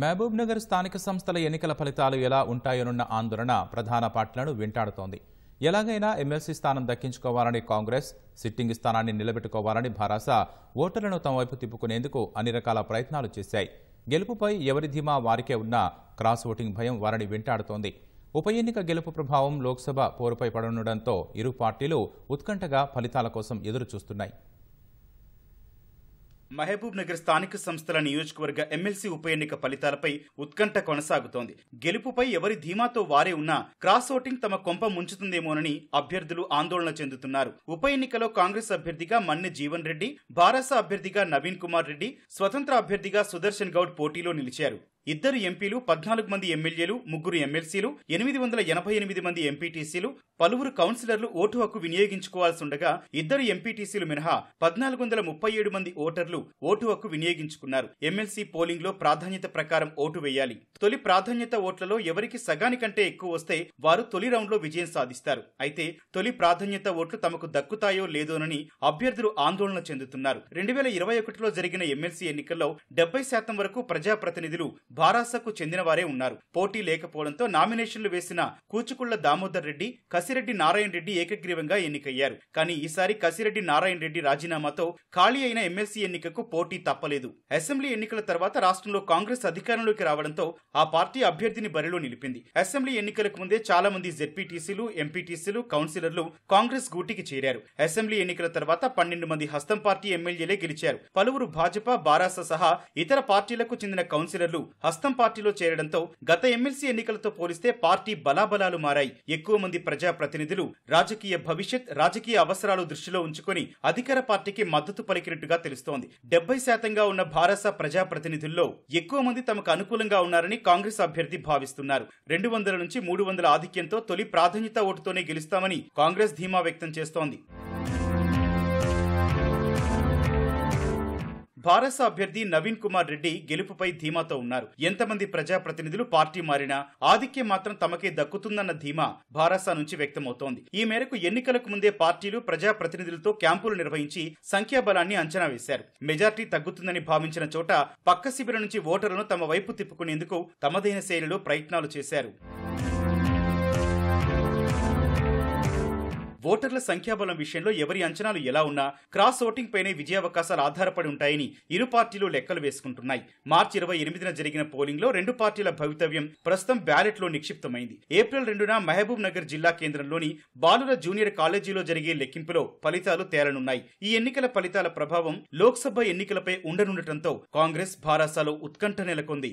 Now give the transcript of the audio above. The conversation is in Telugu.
మహబూబ్నగర్ స్థానిక సంస్థల ఎన్నికల ఫలితాలు ఎలా ఉంటాయోనున్న ఆందోళన ప్రధాన పార్టీలను వెంటాడుతోంది ఎలాగైనా ఎమ్మెల్సీ స్థానం దక్కించుకోవాలని కాంగ్రెస్ సిట్టింగ్ స్థానాన్ని నిలబెట్టుకోవాలని భారాస ఓటర్లను తమ వైపు తిప్పుకునేందుకు అన్ని రకాల ప్రయత్నాలు చేశాయి గెలుపుపై ఎవరి ధీమా వారికే ఉన్నా క్రాస్ ఓటింగ్ భయం వారిని వెంటాడుతోంది ఉప ఎన్నిక గెలుపు ప్రభావం లోక్సభ పోరుపై పడనుండటంతో ఇరు పార్టీలు ఉత్కంఠగా ఫలితాల కోసం ఎదురుచూస్తున్నాయి మహబూబ్ నగర్ స్థానిక సంస్థల నియోజకవర్గ ఎమ్మెల్సీ ఉప ఎన్నిక ఫలితాలపై ఉత్కంఠ కొనసాగుతోంది గెలుపుపై ఎవరి ధీమాతో వారే ఉన్నా క్రాస్ ఓటింగ్ తమ కొంప ముంచుతుందేమోనని అభ్యర్థులు ఆందోళన చెందుతున్నారు ఉప ఎన్నికలో కాంగ్రెస్ అభ్యర్థిగా మన్నె జీవన్ రెడ్డి భారస అభ్యర్థిగా నవీన్ కుమార్ రెడ్డి స్వతంత్ర అభ్యర్థిగా సుదర్శన్ గౌడ్ పోటీలో నిలిచారు ఇద్దరు ఎంపీలు పద్నాలుగు మంది ఎమ్మెల్యేలు ముగ్గురు ఎమ్మెల్సీలు ఎనిమిది వందల ఎనభై ఎనిమిది మంది ఎంపీటీసీలు పలువురు కౌన్సిలర్లు ఓటు హక్కు ఉండగా ఇద్దరు ఎంపీటీసీలు మినహా పద్నాలుగు వందల ముప్పై ఏడు మంది ఓటర్లు ఓటు హక్కు వినియోగించుకున్నారు ఎమ్మెల్సీ పోలింగ్ లో ప్రాధాన్యత ప్రకారం ఓటు వేయాలి తొలి ప్రాధాన్యత ఓట్లలో ఎవరికి సగానికంటే ఎక్కువ వస్తే వారు తొలి రౌండ్ లో విజయం సాధిస్తారు అయితే తొలి ప్రాధాన్యత ఓట్లు తమకు దక్కుతాయో లేదోనని అభ్యర్థులు ఆందోళన చెందుతున్నారు రెండు వేల ఇరవై ఒకటిలో జరిగిన ఎమ్మెల్సీ ఎన్నికల్లో డెబ్బై శాతం వరకు ప్రజాప్రతినిధులు బారాసకు చెందినవారే ఉన్నారు పోటీ లేకపోవడంతో నామినేషన్లు వేసిన కూచుకుళ్ల దామోదర్ రెడ్డి కసిరెడ్డి నారాయణ రెడ్డి ఏకగ్రీవంగా ఎన్నికయ్యారు కానీ ఈసారి కసిరెడ్డి నారాయణ రెడ్డి రాజీనామాతో ఖాళీ అయిన ఎమ్మెల్సీ ఎన్నికకు పోటీ తప్పలేదు అసెంబ్లీ ఎన్నికల తర్వాత రాష్ట్రంలో కాంగ్రెస్ అధికారంలోకి రావడంతో ఆ పార్టీ అభ్యర్థిని బరిలో నిలిపింది అసెంబ్లీ ఎన్నికలకు ముందే చాలా మంది జెడ్పీటీసీలు ఎంపీటీసీలు కౌన్సిలర్లు కాంగ్రెస్ గూటికి చేరారు అసెంబ్లీ ఎన్నికల తర్వాత పన్నెండు మంది హస్తం పార్టీ ఎమ్మెల్యేలే గెలిచారు పలువురు భాజపా బారాస సహా ఇతర పార్టీలకు చెందిన కౌన్సిలర్లు హస్తం పార్టీలో చేరడంతో గత ఎమ్మెల్సీ ఎన్నికలతో పోలిస్తే పార్టీ బలాబలాలు మారాయి ఎక్కువ మంది ప్రజాప్రతినిధులు రాజకీయ భవిష్యత్ రాజకీయ అవసరాలు దృష్టిలో ఉంచుకొని అధికార పార్టీకి మద్దతు పలికినట్టుగా తెలుస్తోంది డెబ్బై శాతంగా ఉన్న భారస ప్రజాప్రతినిధుల్లో ఎక్కువ మంది తమకు అనుకూలంగా ఉన్నారని కాంగ్రెస్ అభ్యర్థి భావిస్తున్నారు రెండు వందల నుంచి మూడు వందల ఆధిక్యంతో తొలి ప్రాధాన్యత ఓటుతోనే గెలుస్తామని కాంగ్రెస్ ధీమా వ్యక్తం చేస్తోంది భారస అభ్యర్థి నవీన్ కుమార్ రెడ్డి గెలుపుపై ధీమాతో ఉన్నారు ఎంతమంది ప్రజాప్రతినిధులు పార్టీ మారినా ఆధిక్యం మాత్రం తమకే దక్కుతుందన్న ధీమా భారస నుంచి వ్యక్తమవుతోంది ఈ మేరకు ఎన్నికలకు ముందే పార్టీలు ప్రజాప్రతినిధులతో క్యాంపులు నిర్వహించి సంఖ్యాబలాన్ని అంచనా వేశారు మెజార్టీ తగ్గుతుందని భావించిన చోట పక్క శిబిరం నుంచి ఓటర్లను తమ వైపు తిప్పుకునేందుకు తమదైన శైలిలో ప్రయత్నాలు చేశారు ఓటర్ల సంఖ్యాబలం విషయంలో ఎవరి అంచనాలు ఎలా ఉన్నా క్రాస్ ఓటింగ్ పైనే విజయావకాశాలు ఆధారపడి ఉంటాయని ఇరు పార్టీలు లెక్కలు వేసుకుంటున్నాయి మార్చి ఇరవై ఎనిమిదిన జరిగిన పోలింగ్ లో రెండు పార్టీల భవితవ్యం ప్రస్తుతం బ్యాలెట్ లో నిక్షిప్తమైంది ఏప్రిల్ రెండున మహబూబ్ నగర్ జిల్లా కేంద్రంలోని బాలుర జూనియర్ కాలేజీలో జరిగే లెక్కింపులో ఫలితాలు తేలనున్నాయి ఈ ఎన్నికల ఫలితాల ప్రభావం లోక్సభ ఎన్నికలపై ఉండనుండటంతో కాంగ్రెస్ భారాసాలో ఉత్కంఠ నెలకొంది